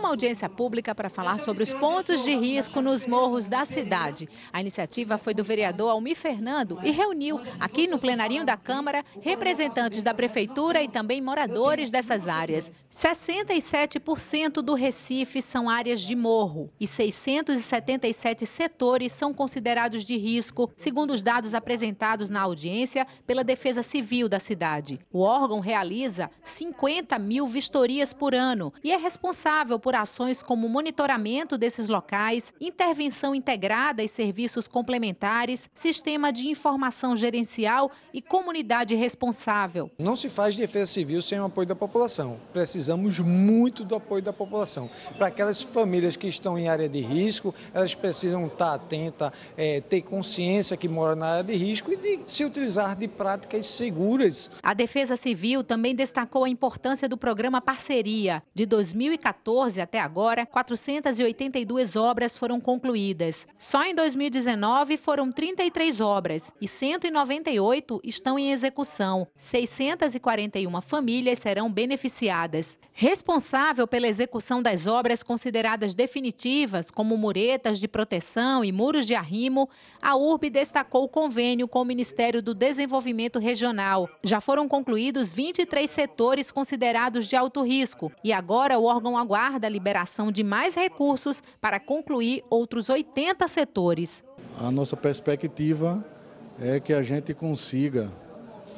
uma audiência pública para falar sobre os pontos de risco nos morros da cidade. A iniciativa foi do vereador Almir Fernando e reuniu aqui no plenarinho da Câmara representantes da Prefeitura e também moradores dessas áreas. 67% do Recife são áreas de morro e 677 setores são considerados de risco, segundo os dados apresentados na audiência pela Defesa Civil da cidade. O órgão realiza 50 mil vistorias por ano e é responsável por por ações como monitoramento desses locais, intervenção integrada e serviços complementares, sistema de informação gerencial e comunidade responsável. Não se faz defesa civil sem o apoio da população. Precisamos muito do apoio da população. Para aquelas famílias que estão em área de risco, elas precisam estar atentas, é, ter consciência que moram na área de risco e de se utilizar de práticas seguras. A Defesa Civil também destacou a importância do programa Parceria. De 2014 até agora, 482 obras foram concluídas. Só em 2019 foram 33 obras e 198 estão em execução. 641 famílias serão beneficiadas. Responsável pela execução das obras consideradas definitivas, como muretas de proteção e muros de arrimo, a URB destacou o convênio com o Ministério do Desenvolvimento Regional. Já foram concluídos 23 setores considerados de alto risco e agora o órgão aguarda liberação de mais recursos para concluir outros 80 setores. A nossa perspectiva é que a gente consiga,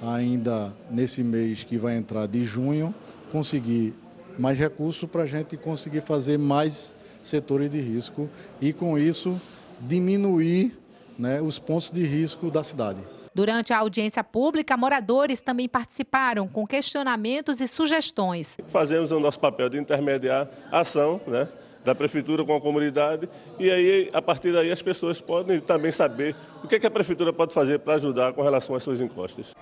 ainda nesse mês que vai entrar de junho, conseguir mais recursos para a gente conseguir fazer mais setores de risco e, com isso, diminuir né, os pontos de risco da cidade. Durante a audiência pública, moradores também participaram com questionamentos e sugestões. Fazemos o nosso papel de intermediar a ação, né? da prefeitura com a comunidade e aí a partir daí as pessoas podem também saber o que, é que a prefeitura pode fazer para ajudar com relação às suas encostas.